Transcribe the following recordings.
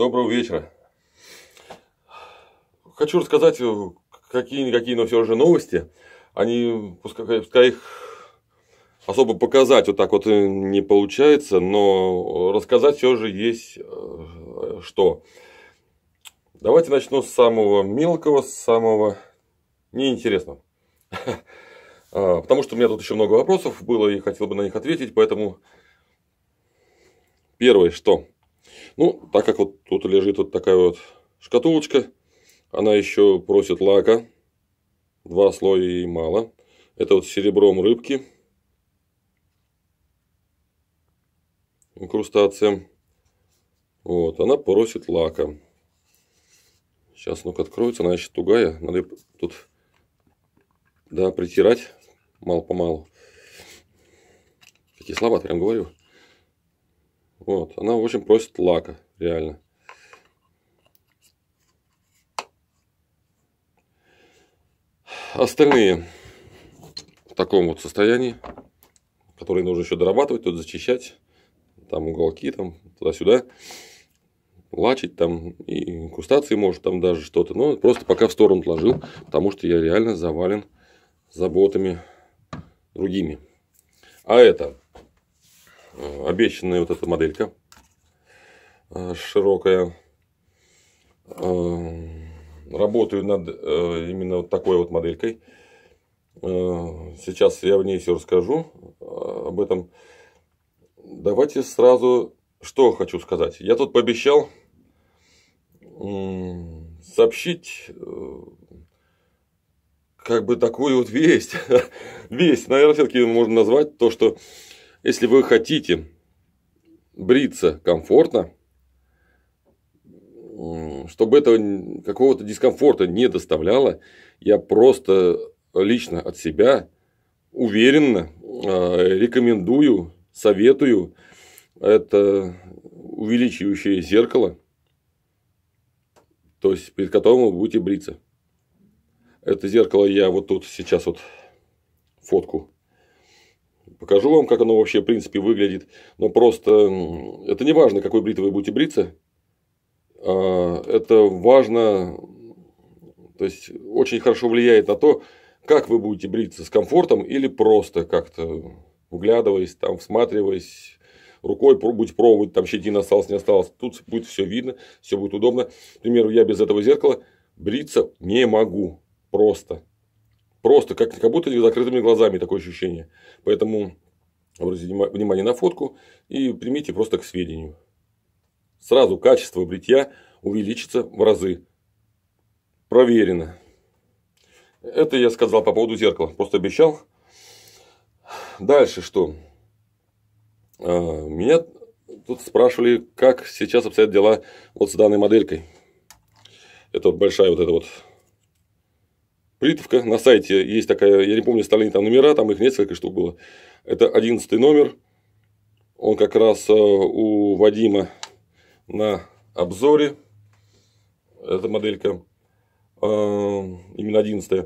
Доброго вечера. Хочу рассказать э, какие-никакие, но все же новости. Они, пускай, пускай их особо показать вот так вот э, не получается, но рассказать все же есть э, что. Давайте начну с самого мелкого, с самого неинтересного. А, потому что у меня тут еще много вопросов было и хотел бы на них ответить, поэтому первое, что ну, так как вот тут лежит вот такая вот шкатулочка, она еще просит лака, два слоя и мало. Это вот серебром рыбки, инкрустация. Вот, она просит лака. Сейчас, ну-ка, откроется, она еще тугая. Надо тут, да, притирать мало-помалу. Какие слова прям говорю. Вот, она очень просит лака, реально. Остальные в таком вот состоянии, которые нужно еще дорабатывать, тут зачищать, там уголки, там туда-сюда, лачить там, и инкрустации может там даже что-то, но просто пока в сторону отложил, потому что я реально завален заботами другими. А это Э, обещанная вот эта моделька э, широкая. Э, работаю над именно вот такой вот моделькой. Сейчас я в ней все расскажу об этом. Давайте сразу, что хочу сказать. Я тут пообещал сообщить как бы такую вот весть. весть, наверное, все-таки можно назвать то, что если вы хотите бриться комфортно, чтобы этого какого-то дискомфорта не доставляло, я просто лично от себя уверенно а, рекомендую, советую это увеличивающее зеркало, то есть перед которым вы будете бриться. Это зеркало я вот тут сейчас вот фотку Покажу вам, как оно вообще в принципе выглядит. Но просто это не важно, какой бритвой вы будете бриться. А, это важно, то есть очень хорошо влияет на то, как вы будете бриться с комфортом или просто как-то вглядываясь, там, всматриваясь, рукой будете пробовать, там щетина осталась, не осталось, Тут будет все видно, все будет удобно. К примеру, я без этого зеркала бриться не могу просто. Просто, как, как будто закрытыми глазами такое ощущение. Поэтому обратите внимание на фотку и примите просто к сведению. Сразу качество бритья увеличится в разы. Проверено. Это я сказал по поводу зеркала. Просто обещал. Дальше что? А, меня тут спрашивали, как сейчас обстоят дела вот с данной моделькой. Это вот большая вот эта вот Плитовка на сайте есть такая, я не помню остальные там номера, там их несколько штук было. Это 11 номер, он как раз э, у Вадима на обзоре. Эта моделька э, именно 11.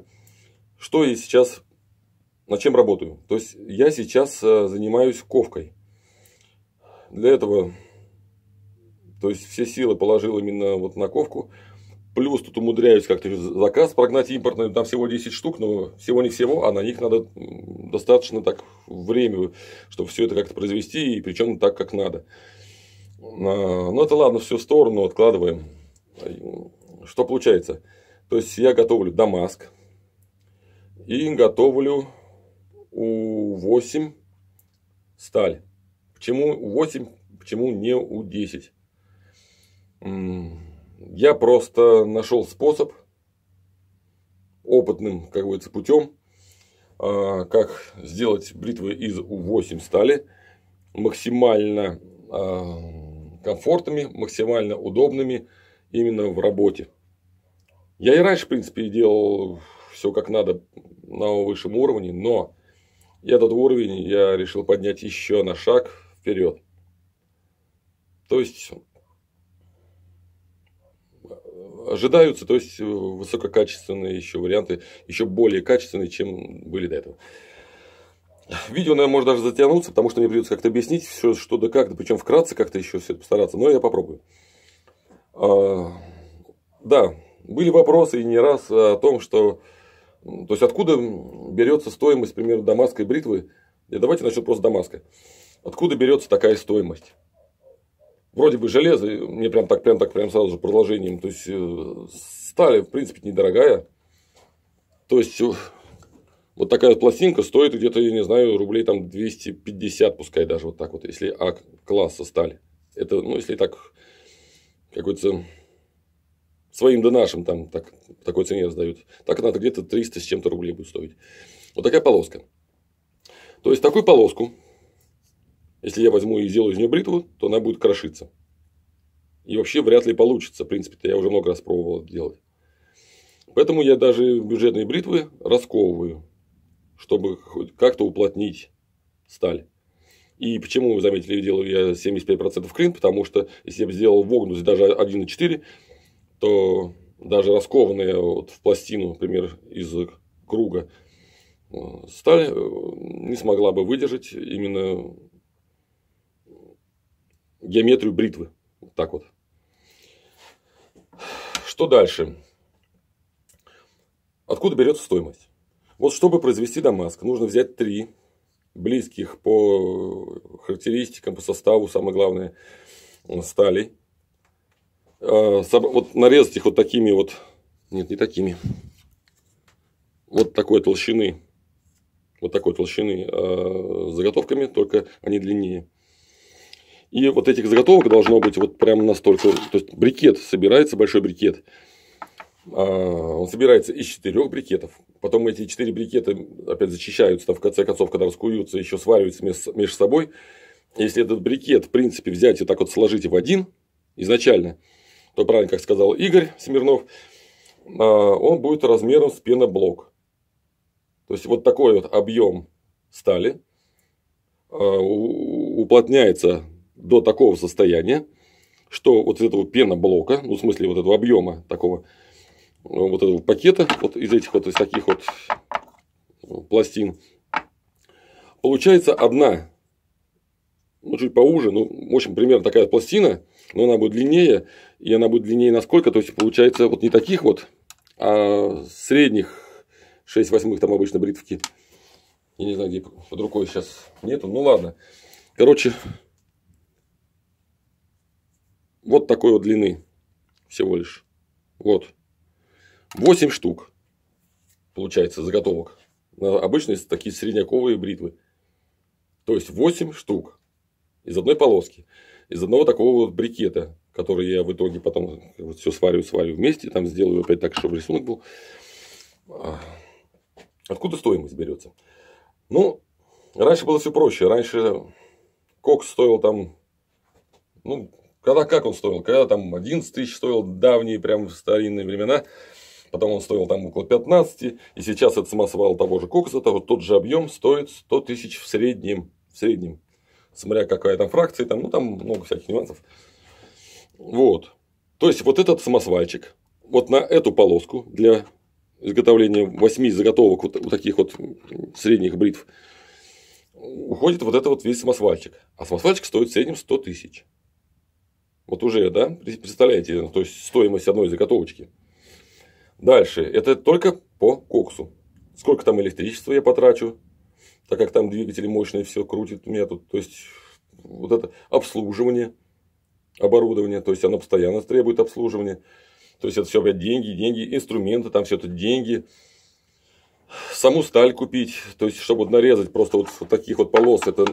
Что я сейчас, на чем работаю? То есть я сейчас э, занимаюсь ковкой. Для этого, то есть все силы положил именно вот на ковку. Плюс тут умудряюсь как-то заказ прогнать импортный, там всего 10 штук, но всего не всего, а на них надо достаточно так время, чтобы все это как-то произвести, и причем так, как надо. А, но ну, это ладно, все в сторону откладываем. Что получается? То есть я готовлю Дамаск и готовлю У8 сталь. Почему У8, почему не У10? Я просто нашел способ опытным, как говорится, путем, а, как сделать бритвы из У8 стали максимально а, комфортными, максимально удобными именно в работе. Я и раньше, в принципе, делал все как надо на высшем уровне, но этот уровень я решил поднять еще на шаг вперед. То есть ожидаются, то есть э, высококачественные еще варианты, еще более качественные, чем были до этого. Видео, наверное, может даже затянуться, потому что мне придется как-то объяснить все, что да как, да причем вкратце как-то еще все это постараться, но я попробую. А, да, были вопросы и не раз о том, что, то есть откуда берется стоимость, например, дамасской бритвы. И давайте начнем просто с дамаска. Откуда берется такая стоимость? вроде бы железо, мне прям так, прям так, прям сразу же продолжением, то есть э, сталь, в принципе, недорогая. То есть э, вот такая пластинка стоит где-то, я не знаю, рублей там 250, пускай даже вот так вот, если А-класса стали. Это, ну, если так, какой-то своим да нашим там так, такой цене сдают, Так она где-то 300 с чем-то рублей будет стоить. Вот такая полоска. То есть, такую полоску если я возьму и сделаю из нее бритву, то она будет крошиться. И вообще вряд ли получится. В принципе я уже много раз пробовал это делать. Поэтому я даже бюджетные бритвы расковываю, чтобы как-то уплотнить сталь. И почему, вы заметили, делаю я 75% крин, потому что если я бы сделал вогнутый, даже 1,4, то даже раскованная вот в пластину, например, из круга э, сталь э, не смогла бы выдержать именно геометрию бритвы. Вот так вот. Что дальше? Откуда берется стоимость? Вот чтобы произвести Дамаск, нужно взять три близких по характеристикам, по составу, самое главное, стали. А, вот нарезать их вот такими вот, нет, не такими, вот такой толщины, вот такой толщины а, заготовками, только они длиннее. И вот этих заготовок должно быть вот прямо настолько. То есть брикет собирается, большой брикет. А, он собирается из четырех брикетов. Потом эти четыре брикета опять зачищаются, там, в конце концов, когда раскуются, еще свариваются между собой. Если этот брикет, в принципе, взять и так вот сложить в один изначально, то правильно, как сказал Игорь Смирнов, а, он будет размером с пеноблок. То есть вот такой вот объем стали а, уплотняется до такого состояния, что вот из этого пеноблока, ну, в смысле, вот этого объема такого, э, вот этого пакета, вот из этих вот, из таких вот э, пластин, получается одна, ну, чуть поуже, ну, в общем, примерно такая пластина, но она будет длиннее, и она будет длиннее насколько, то есть, получается, вот не таких вот, а средних 6 восьмых там обычно бритвки. Я не знаю, где под рукой сейчас нету, ну ладно. Короче, вот такой вот длины всего лишь. Вот. 8 штук получается заготовок. Обычно такие средняковые бритвы. То есть 8 штук из одной полоски, из одного такого вот брикета, который я в итоге потом вот все сварю, сварю вместе, там сделаю опять так, чтобы рисунок был. А, откуда стоимость берется? Ну, раньше было все проще. Раньше кокс стоил там, ну, когда как он стоил? Когда там 11 тысяч стоил давние, прям в старинные времена. Потом он стоил там около 15. И сейчас этот самосвал того же кокса, того, тот же объем стоит 100 тысяч в среднем. В среднем. Смотря какая там фракция, там, ну, там много всяких нюансов. Вот. То есть, вот этот самосвальчик, вот на эту полоску для изготовления 8 заготовок вот, вот таких вот средних бритв уходит вот это вот весь самосвальчик. А самосвальчик стоит в среднем 100 тысяч. Вот уже, да, представляете, то есть стоимость одной заготовочки. Дальше, это только по коксу. Сколько там электричества я потрачу, так как там двигатель мощный, все крутит меня тут. То есть, вот это обслуживание оборудования, то есть оно постоянно требует обслуживания. То есть это все опять деньги, деньги, инструменты, там все это деньги. Саму сталь купить, то есть, чтобы вот нарезать просто вот, вот таких вот полос, это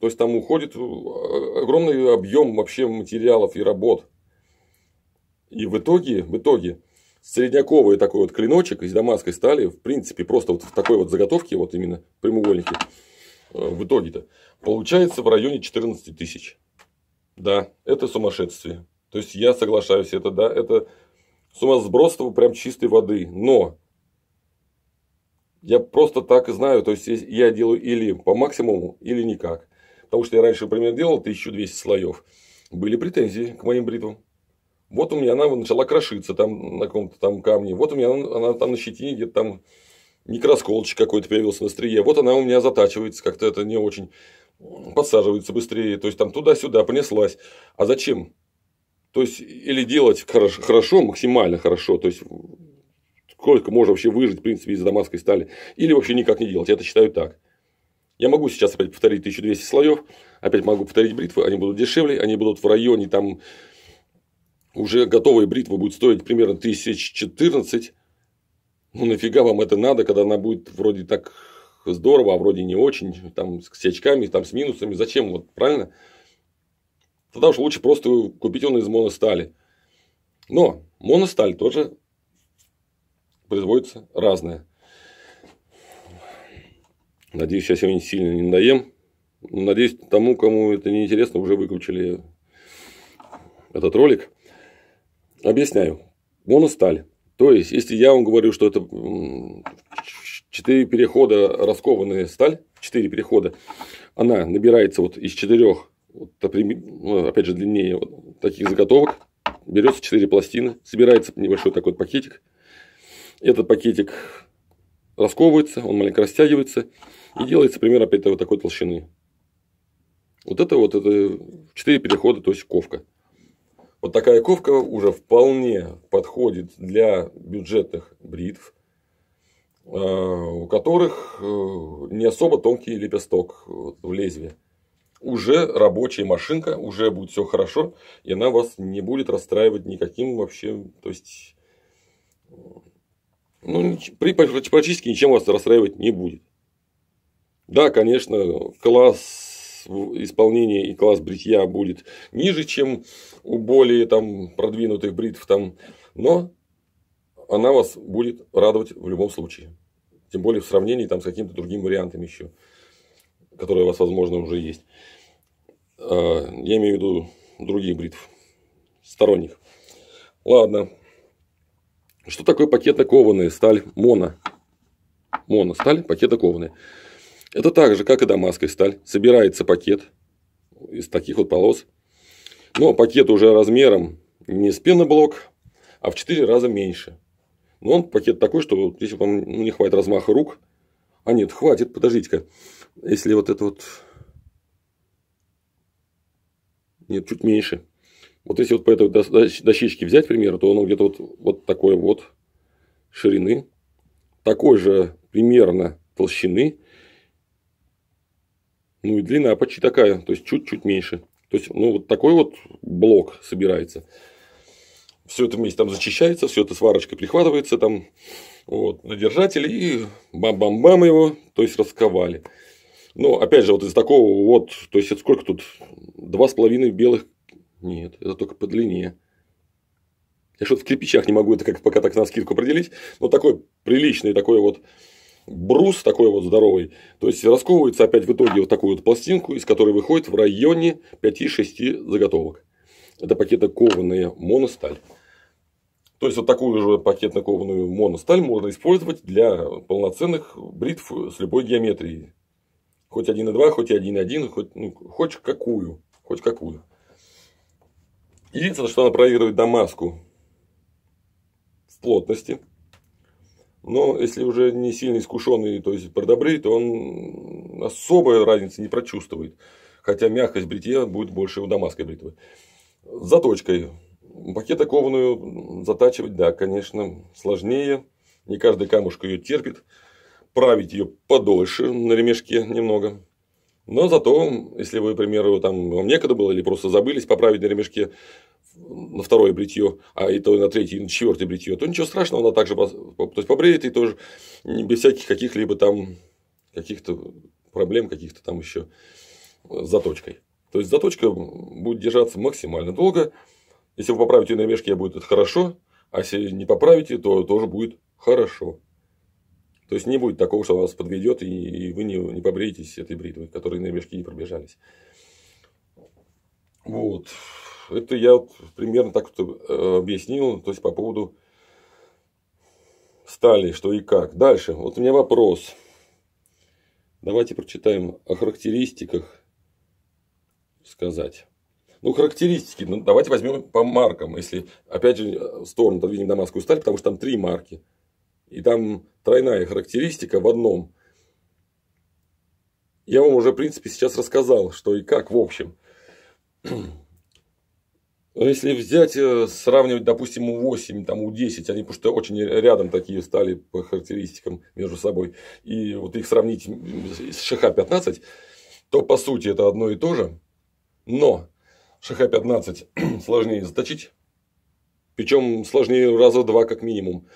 то есть там уходит э, огромный объем вообще материалов и работ. И в итоге, в итоге средняковый такой вот клиночек из дамасской стали, в принципе, просто вот в такой вот заготовке, вот именно прямоугольнике, э, в итоге-то, получается в районе 14 тысяч. Да, это сумасшествие. То есть я соглашаюсь, это да, это сумасбросство прям чистой воды. Но я просто так и знаю, то есть я делаю или по максимуму, или никак того, что я раньше, например, делал 1200 слоев, были претензии к моим бритвам. Вот у меня она начала крошиться там на каком-то там камне. Вот у меня она, она там на щетине где-то там микросколочек какой-то появился на стрие. Вот она у меня затачивается, как-то это не очень подсаживается быстрее. То есть там туда-сюда понеслась. А зачем? То есть, или делать хорошо, хорошо, максимально хорошо, то есть, сколько можно вообще выжить, в принципе, из дамасской стали, или вообще никак не делать. Я это считаю так. Я могу сейчас опять повторить 1200 слоев, опять могу повторить бритвы, они будут дешевле, они будут в районе там уже готовые бритвы будут стоить примерно 1014. Ну, нафига вам это надо, когда она будет вроде так здорово, а вроде не очень, там, с очками, там, с минусами. Зачем, вот, правильно? Тогда уж лучше просто купить он из моностали. Но моносталь тоже производится разная. Надеюсь, я сегодня сильно не надоем. Ну, надеюсь, тому, кому это не интересно, уже выключили этот ролик. Объясняю. Моносталь. То есть, если я вам говорю, что это четыре перехода раскованная сталь, четыре перехода, она набирается вот из четырех, вот, а ну, опять же, длиннее вот таких заготовок, берется четыре пластины, собирается небольшой такой вот пакетик. Этот пакетик расковывается, он маленько растягивается, и делается пример опять вот такой толщины. Вот это вот это 4 перехода, то есть ковка. Вот такая ковка уже вполне подходит для бюджетных бритв, э, у которых э, не особо тонкий лепесток в лезвие. Уже рабочая машинка, уже будет все хорошо, и она вас не будет расстраивать никаким вообще, то есть, э, ну, при, практически ничем вас расстраивать не будет. Да, конечно, класс исполнения и класс бритья будет ниже, чем у более там, продвинутых бритв, там, но она вас будет радовать в любом случае. Тем более в сравнении там, с каким-то другим вариантом еще, который у вас, возможно, уже есть. А, я имею в виду других бритв, сторонних. Ладно. Что такое пакетокованная сталь моно? Моно сталь пакетокованная. Это так же, как и дамасская сталь. Собирается пакет из таких вот полос. Но пакет уже размером не с пеноблок, а в 4 раза меньше. Но он пакет такой, что вот, если вам ну, не хватит размаха рук. А нет, хватит, подождите-ка. Если вот это вот... Нет, чуть меньше. Вот если вот по этой дощечке взять, к примеру, то оно где-то вот, вот такой вот ширины. Такой же примерно толщины. Ну и длина почти такая, то есть чуть-чуть меньше. То есть, ну, вот такой вот блок собирается. Все это вместе там зачищается, все это сварочкой прихватывается там вот, на держатель и бам-бам-бам его, то есть расковали. Но опять же, вот из такого вот, то есть это сколько тут? Два с половиной белых. Нет, это только по длине. Я что-то в кирпичах не могу это как пока так на скидку определить. Но такой приличный, такой вот брус такой вот здоровый. То есть расковывается опять в итоге вот такую вот пластинку, из которой выходит в районе 5-6 заготовок. Это пакетокованная моносталь. То есть вот такую же пакетно-кованую моносталь можно использовать для полноценных бритв с любой геометрией. Хоть 1.2, хоть 1.1, хоть, ну, хоть какую. Хоть какую. Единственное, что она проигрывает Дамаску в плотности. Но если уже не сильно искушенный, то есть продобрей, то он особой разницы не прочувствует. Хотя мягкость бритья будет больше у дамасской бритвы. заточкой. Пакета кованую затачивать, да, конечно, сложнее. Не каждый камушек ее терпит. Править ее подольше на ремешке немного. Но зато, если вы, к примеру, там вам некогда было или просто забылись поправить на ремешке на второе бритье, а и то и на третье, и на четвертое бритье, то ничего страшного, она также то есть, побреет и тоже без всяких каких-либо там каких-то проблем, каких-то там еще с заточкой. То есть заточка будет держаться максимально долго. Если вы поправите ее на ремешке, будет это хорошо, а если не поправите, то тоже будет хорошо. То есть не будет такого, что вас подведет, и, и вы не, не побреетесь этой бритвой, которые на ремешке не пробежались. Вот. Это я вот примерно так вот э, объяснил, то есть по поводу стали, что и как. Дальше. Вот у меня вопрос. Давайте прочитаем о характеристиках сказать. Ну, характеристики. Ну, давайте возьмем по маркам. Если, опять же, э, в сторону отодвинем дамасскую сталь, потому что там три марки. И там тройная характеристика в одном. Я вам уже, в принципе, сейчас рассказал, что и как, в общем. Если взять, э, сравнивать, допустим, у 8 там, у 10 они просто очень рядом такие стали по характеристикам между собой, и вот их сравнить с ШХ-15, то по сути это одно и то же, но ШХ-15 сложнее заточить, причем сложнее раза два как минимум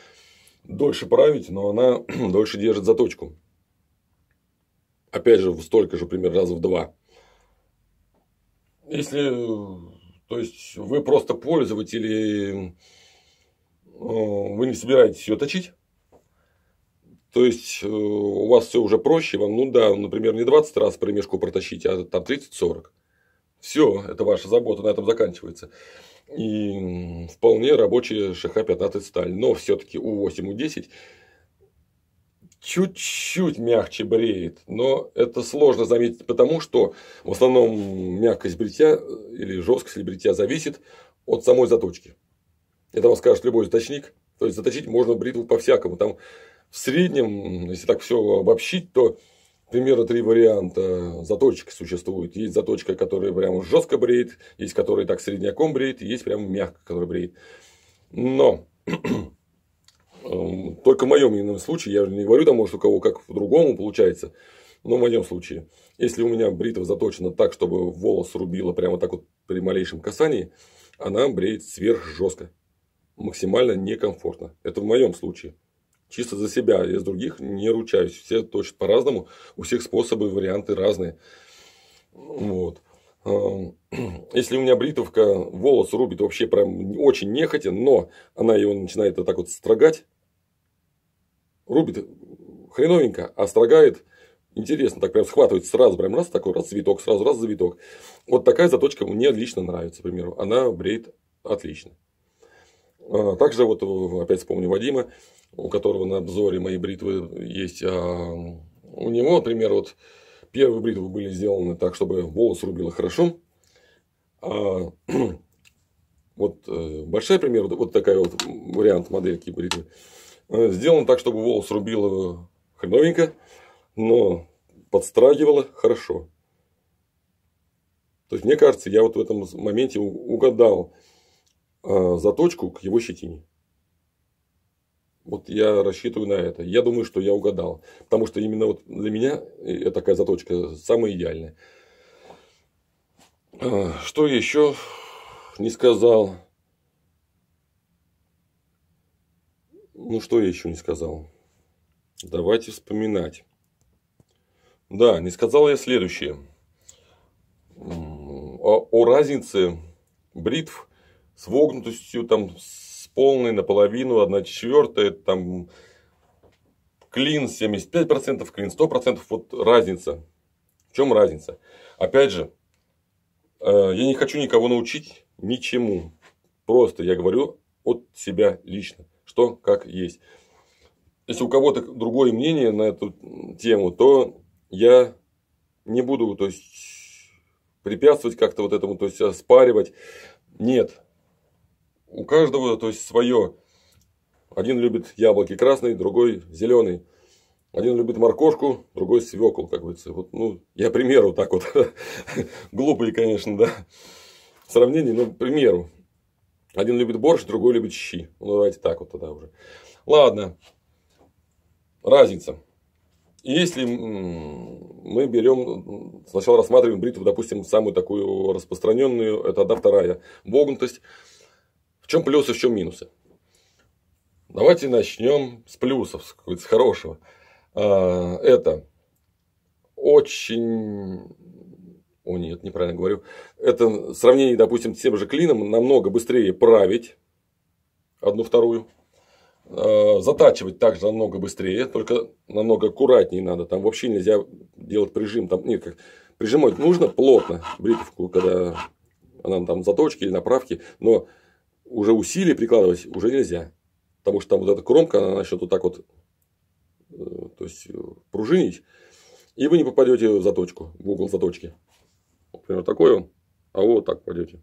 дольше править, но она дольше держит заточку. Опять же, столько же, примерно раза в два. Если, то есть, вы просто пользователи, э, вы не собираетесь ее точить, то есть, э, у вас все уже проще, вам, ну да, например, не 20 раз промежку протащить, а там 30-40. Все, это ваша забота на этом заканчивается и вполне рабочие ШХ-15 сталь. Но все-таки У8, У10 чуть-чуть мягче бреет, но это сложно заметить, потому что в основном мягкость бритья э, или жесткость бритья зависит от самой заточки. Это вам скажет любой заточник. То есть заточить можно бритву по-всякому. Там в среднем, если так все обобщить, то примера три варианта заточек существует. Есть заточка, которая прям жестко бреет, есть которая так средняком бреет, есть прям мягко, которая бреет. Но эм, только в моем именно случае, я не говорю там, что у кого как по-другому получается, но в моем случае, если у меня бритва заточена так, чтобы волос рубила прямо так вот при малейшем касании, она бреет сверх жестко максимально некомфортно. Это в моем случае. Чисто за себя, я с других не ручаюсь. Все точно по-разному, у всех способы, варианты разные. Вот. Если у меня бритовка волос рубит вообще прям очень нехотя, но она его начинает вот так вот строгать, рубит хреновенько, а строгает интересно, так прям схватывает сразу, прям раз такой, раз завиток, сразу раз завиток. Вот такая заточка мне лично нравится, к примеру. Она бреет отлично. А, также вот э, опять вспомню Вадима, у которого на обзоре мои бритвы есть. А, у него, например, вот первые бритвы были сделаны так, чтобы волос рубило хорошо. А, вот э, большая пример, вот, вот такая вот вариант модельки бритвы. Э, сделан так, чтобы волос рубило хреновенько, но подстрагивало хорошо. То есть, мне кажется, я вот в этом моменте угадал Э, заточку к его щетине. Вот я рассчитываю на это. Я думаю, что я угадал. Потому что именно вот для меня э, э, такая заточка самая идеальная. Что еще не сказал? Ну, что я еще не сказал? Давайте вспоминать. Да, не сказал я следующее. О, о разнице бритв с вогнутостью, там, с полной наполовину, 1 четвертая, там, клин 75%, клин 100%, вот разница. В чем разница? Опять же, э, я не хочу никого научить ничему. Просто я говорю от себя лично, что как есть. Если у кого-то другое мнение на эту тему, то я не буду то есть, препятствовать как-то вот этому, то есть оспаривать. Нет, у каждого то есть свое. Один любит яблоки красные, другой зеленый. Один любит моркошку, другой свекол, как говорится. Вот, ну, я примеру так вот. глупые конечно, да. Сравнение, но ну, примеру. Один любит борщ, другой любит щи. Ну, давайте так вот тогда уже. Ладно. Разница. Если мы берем, сначала рассматриваем бритву, допустим, самую такую распространенную, это одна вторая вогнутость в чем плюсы, в чем минусы? Давайте начнем с плюсов, с, с хорошего. А, это очень... О, нет, неправильно говорю. Это сравнение, допустим, с тем же клином намного быстрее править одну вторую. А, затачивать также намного быстрее, только намного аккуратнее надо. Там вообще нельзя делать прижим. Там, нет, как, прижимать нужно плотно бритовку, когда она там заточки или направки, но уже усилий прикладывать уже нельзя. Потому что там вот эта кромка, она начнет вот так вот э, то есть, э, пружинить, и вы не попадете в заточку, в угол заточки. Например, такой он, а вы вот так попадете.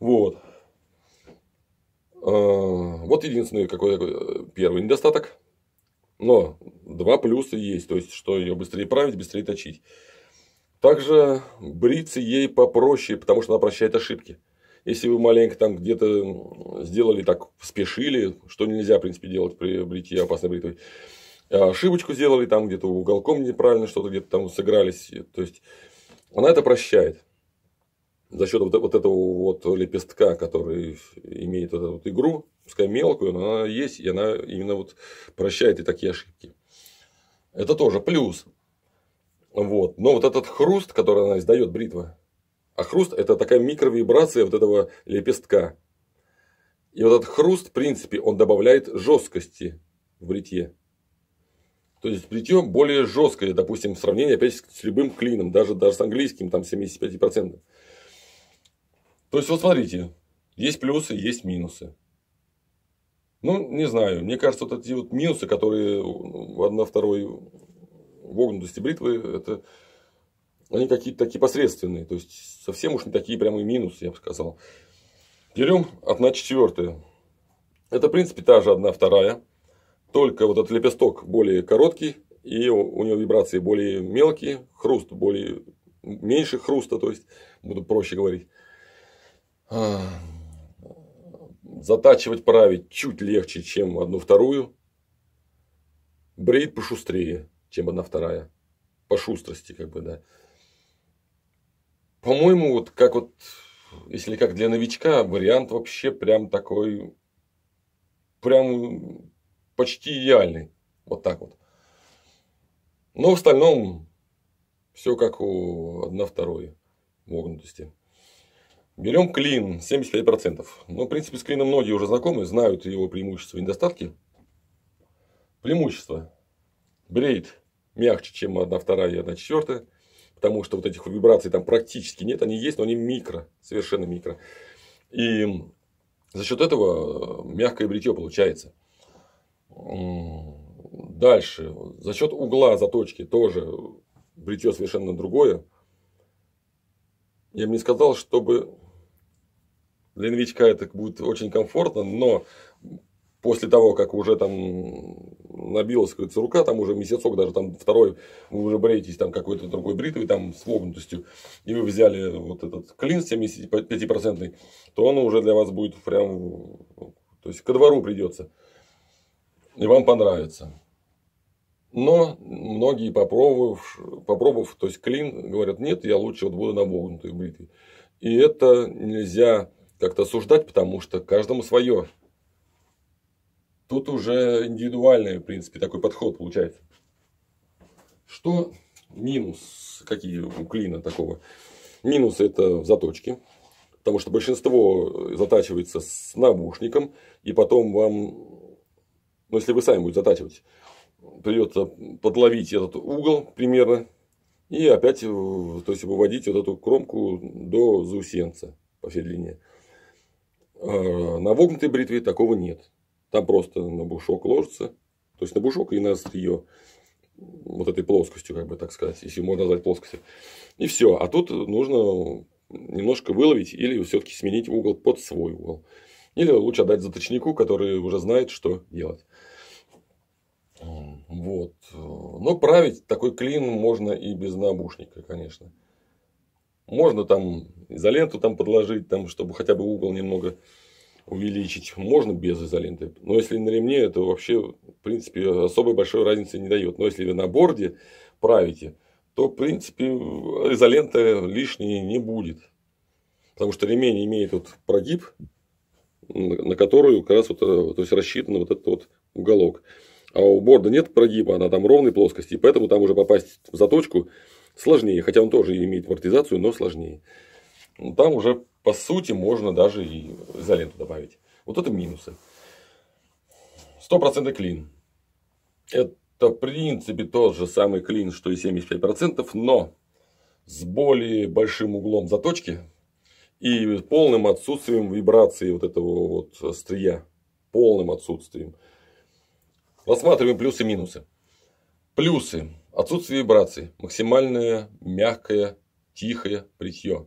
Вот. А, вот единственный какой э, первый недостаток. Но два плюса есть, то есть, что ее быстрее править, быстрее точить. Также бриться ей попроще, потому что она прощает ошибки. Если вы маленько там где-то сделали так, спешили, что нельзя, в принципе, делать при бритье опасной бритвой, а, ошибочку сделали, там где-то уголком неправильно что-то где-то там сыгрались, то есть она это прощает за счет вот, вот этого вот лепестка, который имеет вот эту вот игру, пускай мелкую, но она есть, и она именно вот прощает и такие ошибки. Это тоже плюс. Вот. Но вот этот хруст, который она издает, бритва, а хруст – это такая микровибрация вот этого лепестка. И вот этот хруст, в принципе, он добавляет жесткости в бритье. То есть бритье более жесткое, допустим, в сравнении опять с любым клином, даже, даже с английским, там 75%. То есть, вот смотрите, есть плюсы, есть минусы. Ну, не знаю, мне кажется, вот эти вот минусы, которые в на второй вогнутости бритвы, это они какие-то такие посредственные. То есть, совсем уж не такие прямые минусы, я бы сказал. Берем 1 четвертая. Это, в принципе, та же 1 вторая. Только вот этот лепесток более короткий. И у него вибрации более мелкие. Хруст более... Меньше хруста, то есть, буду проще говорить. А, затачивать, править чуть легче, чем одну вторую. Брейд пошустрее, чем одна вторая. По шустрости, как бы, да по-моему, вот как вот, если как для новичка, вариант вообще прям такой, прям почти идеальный. Вот так вот. Но в остальном все как у 1 второй вогнутости. Берем клин 75%. Ну, в принципе, с клином многие уже знакомы, знают его преимущества и недостатки. Преимущество. Бреет мягче, чем 1 вторая и 1 четвертая потому что вот этих вибраций там практически нет, они есть, но они микро, совершенно микро. И за счет этого э, мягкое бритье получается. Дальше. За счет угла заточки тоже бритье совершенно другое. Я бы не сказал, чтобы для новичка это будет очень комфортно, но после того, как уже там набилась кажется, рука, там уже месяцок, даже там второй, вы уже бреетесь там какой-то другой бритвой, там с вогнутостью, и вы взяли вот этот клин 75%, то он уже для вас будет прям, то есть ко двору придется. И вам понравится. Но многие, попробовав, попробовав то есть клин, говорят, нет, я лучше вот буду на вогнутой бритве. И это нельзя как-то осуждать, потому что каждому свое. Тут уже индивидуальный, в принципе, такой подход получается. Что минус, какие у клина такого? Минус это заточки, потому что большинство затачивается с навушником, и потом вам, ну если вы сами будете затачивать, придется подловить этот угол примерно, и опять э, то есть, выводить вот эту кромку до заусенца по всей длине. А на вогнутой бритве такого нет. Там просто на бушок ложится. То есть на бушок и нас ее вот этой плоскостью, как бы так сказать, если можно назвать плоскостью. И все. А тут нужно немножко выловить или все-таки сменить угол под свой угол. Или лучше отдать заточнику, который уже знает, что делать. Вот. Но править такой клин можно и без набушника, конечно. Можно там изоленту там подложить, там, чтобы хотя бы угол немного увеличить можно без изоленты. Но если на ремне, это вообще, в принципе, особой большой разницы не дает. Но если вы на борде правите, то, в принципе, изолента лишней не будет. Потому что ремень имеет вот прогиб, на которую как раз вот, э, то есть рассчитан вот этот вот уголок. А у борда нет прогиба, она там ровной плоскости, и поэтому там уже попасть в заточку сложнее. Хотя он тоже имеет амортизацию, но сложнее. Ну, там уже, по сути, можно даже и изоленту добавить. Вот это минусы. 100% клин. Это, в принципе, тот же самый клин, что и 75%, но с более большим углом заточки и полным отсутствием вибрации вот этого вот стрия. Полным отсутствием. Рассматриваем плюсы и минусы. Плюсы. Отсутствие вибрации. Максимальное мягкое, тихое бритье.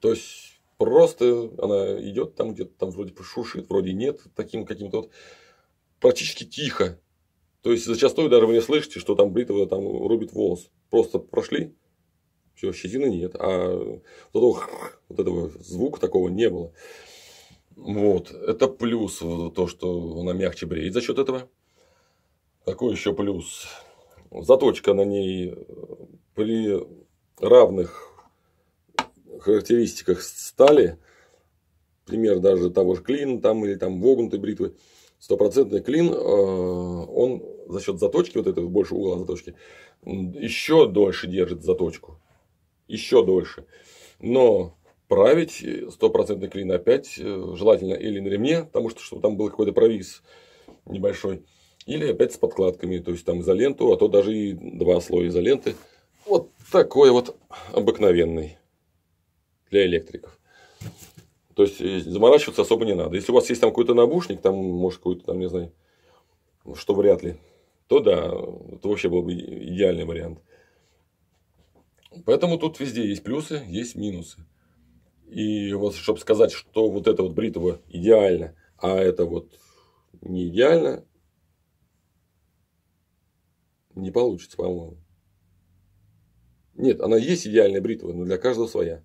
То есть просто она идет там где-то там вроде шуршит, вроде нет, таким каким-то вот практически тихо. То есть зачастую даже вы не слышите, что там бритва там рубит волос. Просто прошли, все, щетины нет. А вот этого, вот этого звука такого не было. Вот. Это плюс то, что она мягче бреет за счет этого. Какой еще плюс? Заточка на ней при равных характеристиках стали, пример даже того же клин там, или там вогнутой бритвы, стопроцентный клин, э, он за счет заточки, вот этого больше угла заточки, еще дольше держит заточку. Еще дольше. Но править стопроцентный клин опять э, желательно или на ремне, потому что чтобы там был какой-то провис небольшой, или опять с подкладками, то есть там изоленту, а то даже и два слоя изоленты. Вот такой вот обыкновенный для электриков. То есть э, заморачиваться особо не надо. Если у вас есть там какой-то набушник, там, может, какой-то там, не знаю, ну, что вряд ли, то да, это вообще был бы идеальный вариант. Поэтому тут везде есть плюсы, есть минусы. И вот, чтобы сказать, что вот эта вот бритва идеально, а это вот не идеально, не получится, по-моему. Нет, она есть идеальная бритва, но для каждого своя.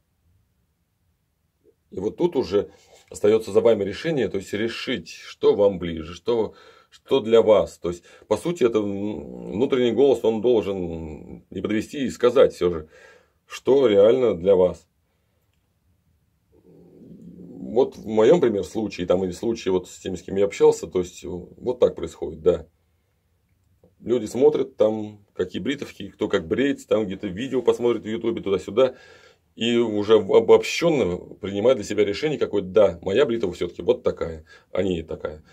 И вот тут уже остается за вами решение, то есть решить, что вам ближе, что, что для вас. То есть, по сути, это внутренний голос, он должен не подвести и сказать все же, что реально для вас. Вот в моем, пример, случае, там или случае вот с теми, с кем я общался, то есть, вот так происходит, да. Люди смотрят там, какие бритовки, кто как бреется, там где-то видео посмотрит в Ютубе туда-сюда и уже обобщенно принимать для себя решение какое-то, да, моя бритва все-таки вот такая, а не такая.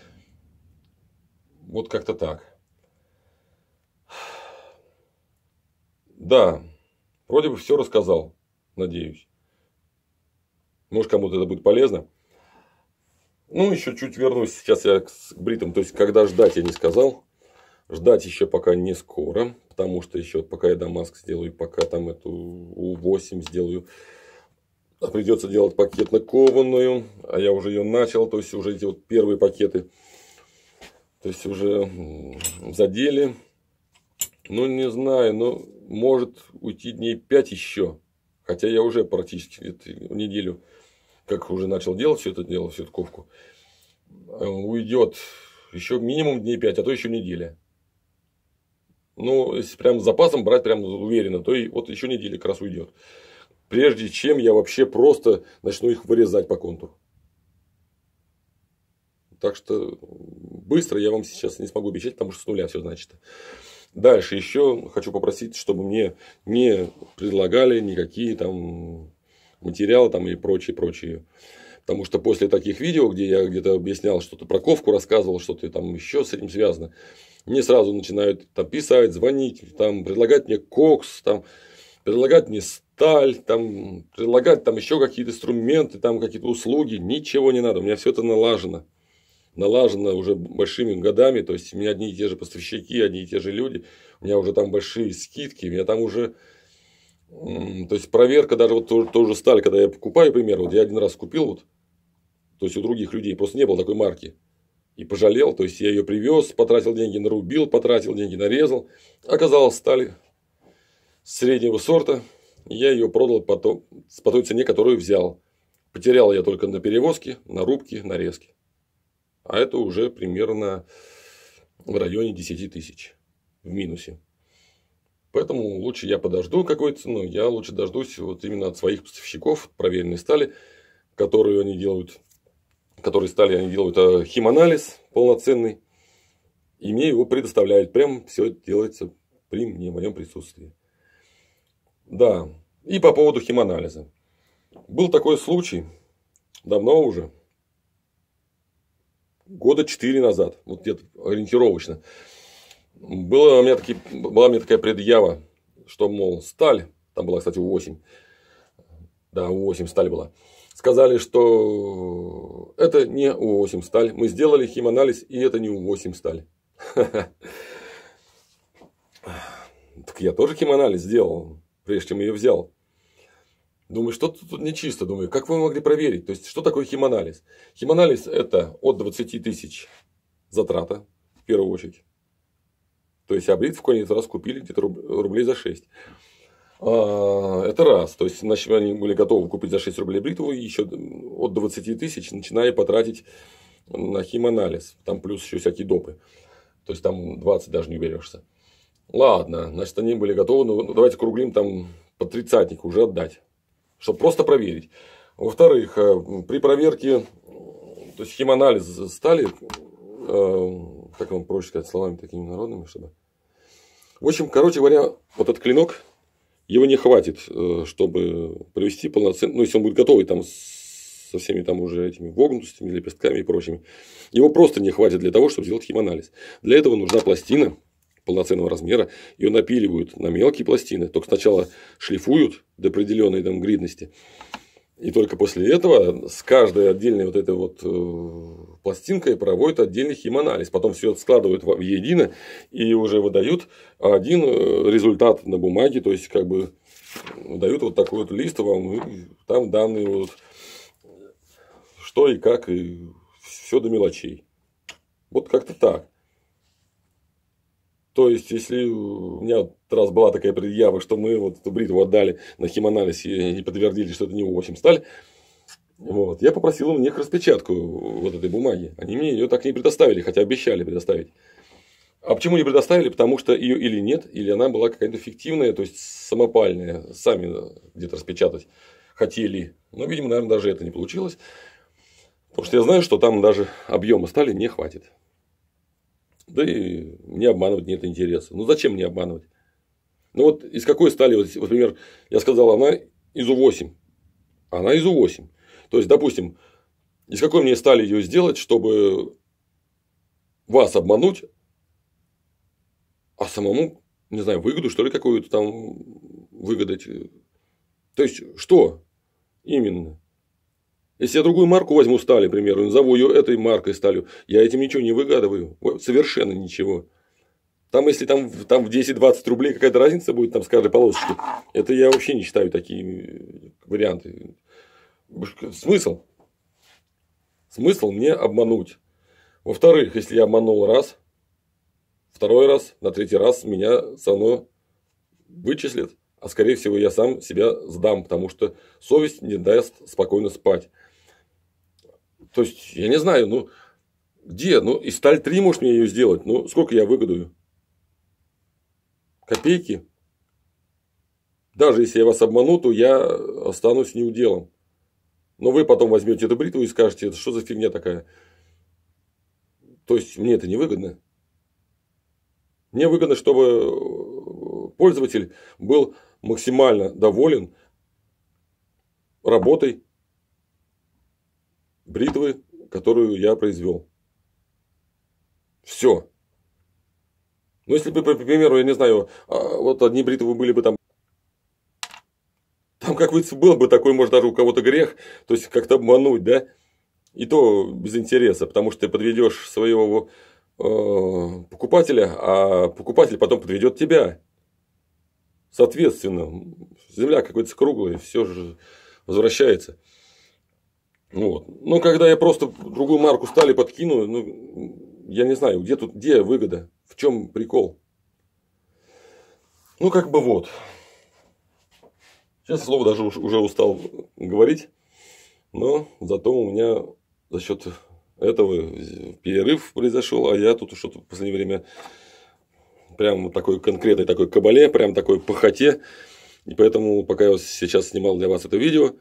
Вот как-то так. Да, вроде бы все рассказал, надеюсь. Может, кому-то это будет полезно. Ну, еще чуть вернусь сейчас я к бритам. То есть, когда ждать, я не сказал. Ждать еще пока не скоро потому что еще пока я Дамаск сделаю, пока там эту У8 сделаю, а придется делать пакетно-кованную, а я уже ее начал, то есть уже эти вот первые пакеты, то есть уже задели. Ну, не знаю, но ну, может уйти дней 5 еще, хотя я уже практически неделю, как уже начал делать все это дело, всю эту ковку, э, уйдет еще минимум дней 5, а то еще неделя. Ну, если прям с запасом брать прям уверенно, то и вот еще неделя как раз уйдет. Прежде чем я вообще просто начну их вырезать по контуру. Так что быстро я вам сейчас не смогу обещать, потому что с нуля все значит. Дальше еще хочу попросить, чтобы мне не предлагали никакие там материалы там и прочие, прочие Потому что после таких видео, где я где-то объяснял что-то про ковку, рассказывал, что-то там еще с этим связано, мне сразу начинают там, писать, звонить, там, предлагать мне кокс, там, предлагать мне сталь, там, предлагать там еще какие-то инструменты, там какие-то услуги. Ничего не надо. У меня все это налажено. Налажено уже большими годами. То есть, у меня одни и те же поставщики, одни и те же люди. У меня уже там большие скидки. У меня там уже то есть проверка даже вот тоже ту сталь, когда я покупаю, пример, вот я один раз купил вот то есть у других людей просто не было такой марки. И пожалел, то есть я ее привез, потратил деньги, нарубил, потратил деньги, нарезал. Оказалось, стали среднего сорта. Я ее продал потом, по той цене, которую взял. Потерял я только на перевозке, на рубке, нарезке. А это уже примерно в районе 10 тысяч в минусе. Поэтому лучше я подожду какой цену, я лучше дождусь вот именно от своих поставщиков проверенной стали, которую они делают который стали они делают а химанализ полноценный. И мне его предоставляют. Прям все делается при мне, в моем присутствии. Да. И по поводу химанализа. Был такой случай давно уже. Года четыре назад. Вот где-то ориентировочно. Было у меня таки, была мне такая предъява, что, мол, сталь. Там была, кстати, 8. Да, 8 сталь была сказали, что это не У8 сталь. Мы сделали химанализ, и это не У8 сталь. Так я тоже химанализ сделал, прежде чем ее взял. Думаю, что-то тут нечисто. Думаю, как вы могли проверить? То есть, что такое химанализ? Химанализ – это от 20 тысяч затрата, в первую очередь. То есть, в какой-нибудь раз купили где-то рублей за 6. А, это раз. То есть, значит, они были готовы купить за 6 рублей бритву и еще от 20 тысяч начинали потратить на химанализ. Там плюс еще всякие допы. То есть, там 20 даже не уберешься. Ладно, значит, они были готовы, ну, ну давайте круглим там по тридцатник уже отдать, чтобы просто проверить. Во-вторых, э, при проверке, то есть, химанализ стали, э, как вам проще сказать, словами такими народными, чтобы... В общем, короче говоря, вот этот клинок его не хватит, э, чтобы провести полноценный, ну, если он будет готовый там со всеми там уже этими вогнутостями, лепестками и прочими, его просто не хватит для того, чтобы сделать химанализ. Для этого нужна пластина полноценного размера, ее напиливают на мелкие пластины, только сначала шлифуют до определенной там гридности, и только после этого с каждой отдельной вот этой вот э, пластинкой проводят отдельный химанализ. Потом все складывают в едино и уже выдают один э, результат на бумаге. То есть, как бы дают вот такой вот лист вам, и там данные вот что и как, и все до мелочей. Вот как-то так. То есть, если у меня вот раз была такая предъява, что мы вот эту бритву отдали на химанализ и не подтвердили, что это не 8 сталь, вот. Я попросил у них распечатку вот этой бумаги. Они мне ее так и не предоставили, хотя обещали предоставить. А почему не предоставили? Потому что ее или нет, или она была какая-то фиктивная, то есть самопальная, сами где-то распечатать хотели. Но, видимо, наверное, даже это не получилось. Потому что я знаю, что там даже объема стали не хватит. Да и мне обманывать нет интереса. Ну зачем мне обманывать? Ну вот из какой стали, вот, например, я сказал, она из У8. Она из У8. То есть, допустим, из какой мне стали ее сделать, чтобы вас обмануть, а самому, не знаю, выгоду, что ли, какую-то там выгадать. То есть, что именно? Если я другую марку возьму стали, например, примеру, назову ее этой маркой сталью, я этим ничего не выгадываю. Совершенно ничего. Там, если там, там в 10-20 рублей какая-то разница будет там с каждой полосочки, это я вообще не считаю такие э, варианты. Смысл? Смысл мне обмануть. Во-вторых, если я обманул раз, второй раз, на третий раз меня все равно вычислят. А скорее всего я сам себя сдам, потому что совесть не даст спокойно спать. То есть, я не знаю, ну, где? Ну, и сталь 3 может мне ее сделать. Ну, сколько я выгодую? Копейки? Даже если я вас обману, то я останусь неуделом. Но вы потом возьмете эту бритву и скажете, это что за фигня такая? То есть, мне это не выгодно. Мне выгодно, чтобы э, пользователь был максимально доволен работой бритвы, которую я произвел. Все. Ну, если бы, по примеру, я не знаю, а, вот одни бритвы были бы там там, как говорится, был бы такой, может, даже у кого-то грех, то есть как-то обмануть, да? И то без интереса, потому что ты подведешь своего э, покупателя, а покупатель потом подведет тебя. Соответственно, земля какой-то круглая, все же возвращается. Вот. Ну, когда я просто другую марку стали подкину, ну, я не знаю, где тут, где выгода, в чем прикол. Ну, как бы вот. Сейчас слово даже уже устал говорить, но зато у меня за счет этого перерыв произошел, а я тут что-то в последнее время прям такой конкретной такой кабале, прям такой похоте. И поэтому, пока я сейчас снимал для вас это видео,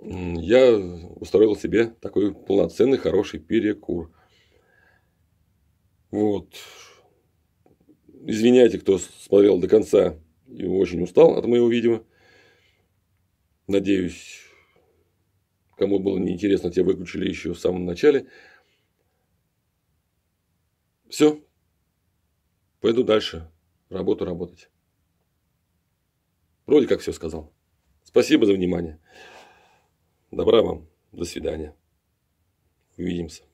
я устроил себе такой полноценный хороший перекур. Вот. Извиняйте, кто смотрел до конца и очень устал от моего видео. Надеюсь, кому было неинтересно, тебя выключили еще в самом начале. Все. Пойду дальше. Работу работать. Вроде как все сказал. Спасибо за внимание. Добра вам. До свидания. Увидимся.